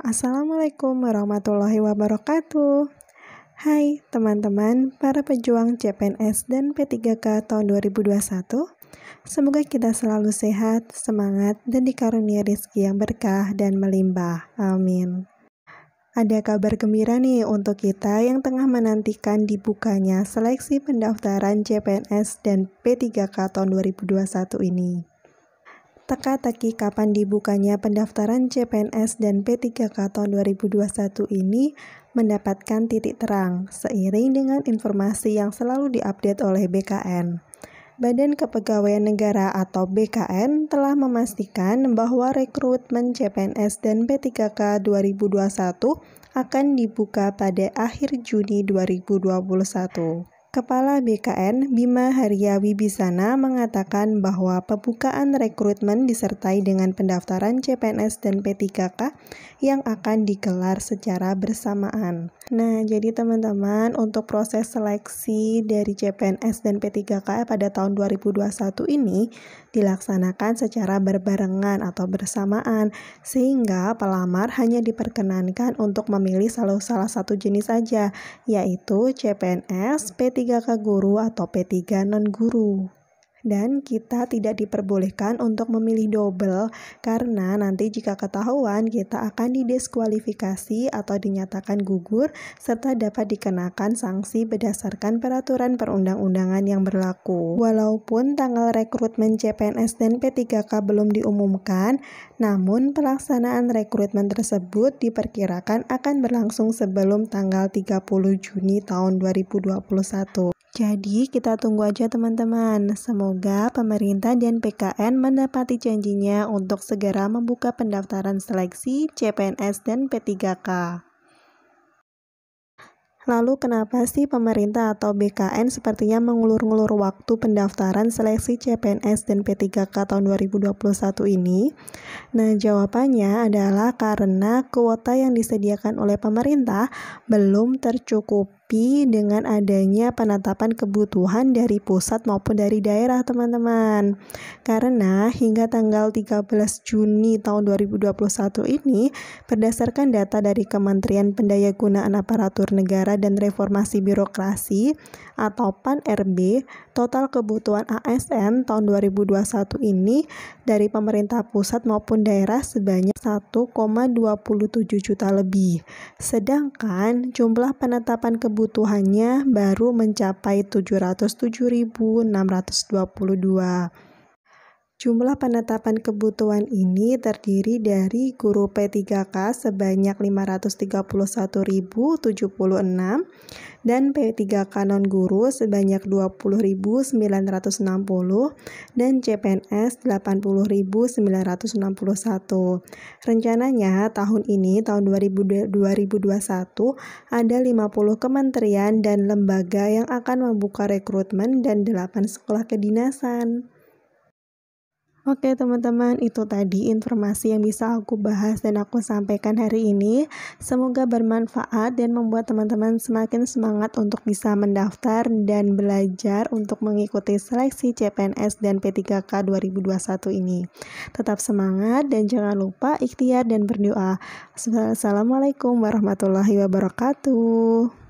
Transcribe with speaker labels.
Speaker 1: Assalamualaikum warahmatullahi wabarakatuh. Hai teman-teman para pejuang CPNS dan P3K tahun 2021. Semoga kita selalu sehat, semangat, dan dikaruniai rezeki yang berkah dan melimpah. Amin. Ada kabar gembira nih untuk kita yang tengah menantikan dibukanya seleksi pendaftaran CPNS dan P3K tahun 2021 ini teka-teki kapan dibukanya pendaftaran CPNS dan P3K tahun 2021 ini mendapatkan titik terang seiring dengan informasi yang selalu diupdate oleh BKN. Badan Kepegawaian Negara atau BKN telah memastikan bahwa rekrutmen CPNS dan P3K 2021 akan dibuka pada akhir Juni 2021. Kepala BKN Bima Haria Wibisana mengatakan bahwa pembukaan rekrutmen disertai dengan pendaftaran CPNS dan P3K yang akan digelar secara bersamaan. Nah, jadi teman-teman, untuk proses seleksi dari CPNS dan P3K pada tahun 2021 ini dilaksanakan secara berbarengan atau bersamaan, sehingga pelamar hanya diperkenankan untuk memilih salah satu jenis saja, yaitu CPNS, P3 P3K guru atau P3 non guru. Dan kita tidak diperbolehkan untuk memilih double karena nanti jika ketahuan kita akan didiskualifikasi atau dinyatakan gugur serta dapat dikenakan sanksi berdasarkan peraturan perundang-undangan yang berlaku. Walaupun tanggal rekrutmen CPNS dan P3K belum diumumkan, namun pelaksanaan rekrutmen tersebut diperkirakan akan berlangsung sebelum tanggal 30 Juni tahun 2021. Jadi kita tunggu aja teman-teman. Semoga pemerintah dan PKN mendapati janjinya untuk segera membuka pendaftaran seleksi CPNS dan P3K. Lalu kenapa sih pemerintah atau BKN sepertinya mengulur-ngulur waktu pendaftaran seleksi CPNS dan P3K tahun 2021 ini? Nah, jawabannya adalah karena kuota yang disediakan oleh pemerintah belum tercukupi tapi dengan adanya penetapan kebutuhan dari pusat maupun dari daerah teman-teman. Karena hingga tanggal 13 Juni tahun 2021 ini berdasarkan data dari Kementerian Pendayagunaan Aparatur Negara dan Reformasi Birokrasi atau PAN RB, total kebutuhan ASN tahun 2021 ini dari pemerintah pusat maupun daerah sebanyak 1,27 juta lebih. Sedangkan jumlah penetapan kebutuhan kebutuhannya baru mencapai 707.622 Jumlah penetapan kebutuhan ini terdiri dari guru P3K sebanyak 531.076 dan P3K non-guru sebanyak 20.960 dan CPNS 80.961. Rencananya tahun ini tahun 2021 ada 50 kementerian dan lembaga yang akan membuka rekrutmen dan 8 sekolah kedinasan. Oke teman-teman, itu tadi informasi yang bisa aku bahas dan aku sampaikan hari ini. Semoga bermanfaat dan membuat teman-teman semakin semangat untuk bisa mendaftar dan belajar untuk mengikuti seleksi CPNS dan P3K 2021 ini. Tetap semangat dan jangan lupa ikhtiar dan berdoa. Assalamualaikum warahmatullahi wabarakatuh.